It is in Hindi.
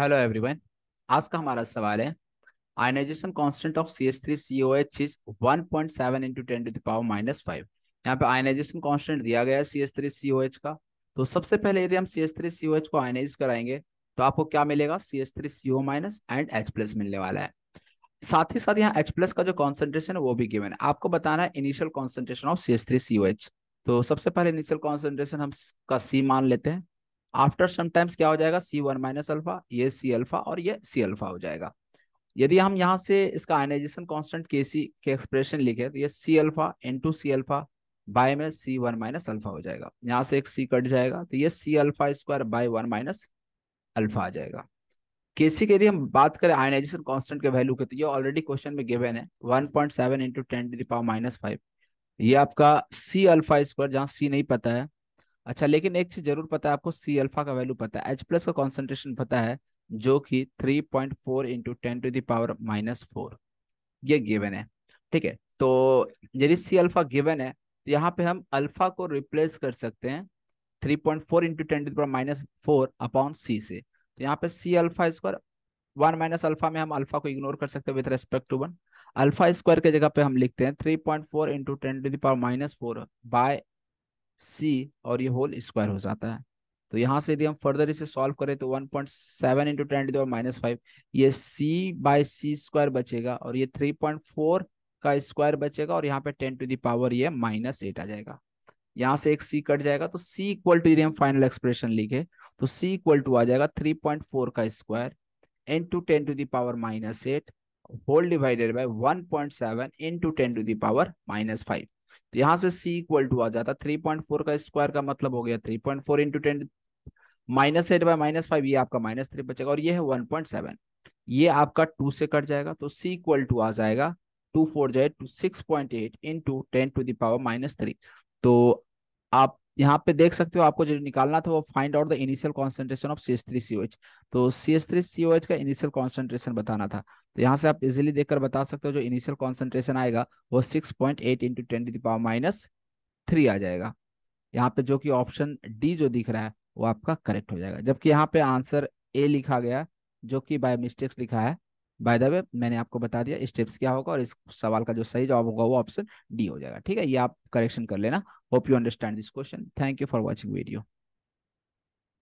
हेलो एवरीवन आज का हमारा सवाल है ionization constant of C S three C O H is one point seven into ten to the power minus five यहाँ पे आयनाइजेशन कांस्टेंट दिया गया है C S three C O H का तो सबसे पहले यदि हम C S three C O H को आयनाइज कराएंगे तो आपको क्या मिलेगा C S three C O minus and H plus मिलने वाला है साथ ही साथ यहाँ एच प्लस का जो कॉन्सेंट्रेशन है वो भी गिवन है आपको बताना है initial concentration of C S three C O H तो सबसे पहले इनिशियल कॉन्सेंट्रेशन हम का सी मान लेते हैं आफ्टर समटाइम्स क्या हो जाएगा सी वन माइनस अल्फा ये सी अल्फा और ये सी अल्फा हो जाएगा यदि हम यहाँ से इसका आयनाइजेशन कॉन्स्टेंट के सी के एक्सप्रेशन लिखे तो ये C alpha to C alpha by में सी वन माइनस अल्फा हो जाएगा यहाँ से एक सी कट जाएगा तो ये C alpha square by one minus alpha आ जाएगा के सी की यदि हम बात करें आयनाइजेशन कॉन्स्टेंट के वैल्यू के तो ये ऑलरेडी क्वेश्चन में गिवेन है one point seven into ten power minus five ये आपका सी अल्फा स्क्वायर जहाँ सी नहीं पता है अच्छा लेकिन एक चीज जरूर पता है आपको सी अल्फा का वैल्यू पता है एच प्लस का कॉन्सेंट्रेशन पता है जो कि three point four into ten to the power minus four ये गिवन है ठीक है तो यदि सी अल्फा गिवन है तो यहाँ पे हम अल्फा को रिप्लेस कर सकते हैं three point four into ten to minus four upon C से तो यहाँ पे C alpha square one minus alpha में हम अल्फा को इग्नोर कर सकते हैं with respect to one alpha square के जगह पे हम लिखते हैं three point four into ten to the power minus four by C और ये होल स्क्वायर हो जाता है तो यहाँ से यदि हम फर्दर इसे सॉल्व करें तो 1.7 point seven into ten to minus five ये सी बाई सी स्क्वायर बचेगा और ये 3.4 का स्क्वायर बचेगा और यहाँ पे 10 टू दावर ये माइनस एट आ जाएगा यहाँ से एक c कट जाएगा तो c इक्वल टू यदि हम फाइनल एक्सप्रेशन लिखे तो c इक्वल टू आ जाएगा 3.4 का square into ten to the power minus eight whole divided by one point seven into ten to the power minus five तो यहां से सी इक्वल टू आ जाता थ्री पॉइंट फोर का स्क्वायर का मतलब हो गया three point four into ten minus eight by minus five ये आपका माइनस थ्री बचेगा और ये है वन पॉइंट सेवन ये आपका टू से कट जाएगा तो सी इक्वल टू आ जाएगा टू फोर जाए two six point eight into ten to the power minus three तो आप यहाँ पे देख सकते हो आपको जो निकालना था वो find out the initial concentration of C S three C O H तो C S three C H का इनिशियल कॉन्सेंट्रेशन बताना था तो यहाँ से आप इजिली देखकर बता सकते हो जो इनिशियल कॉन्सेंट्रेशन आएगा वो six point eight into ten to the power minus three आ जाएगा यहाँ पे जो कि ऑप्शन डी जो दिख रहा है वो आपका करेक्ट हो जाएगा जबकि यहाँ पे आंसर ए लिखा गया जो कि बाय मिस्टेक्स लिखा है बाय द वे मैंने आपको बता दिया स्टेप्स क्या होगा और इस सवाल का जो सही जवाब होगा वो ऑप्शन डी हो जाएगा ठीक है ये आप करेक्शन कर लेना hope you understand this question thank you for watching video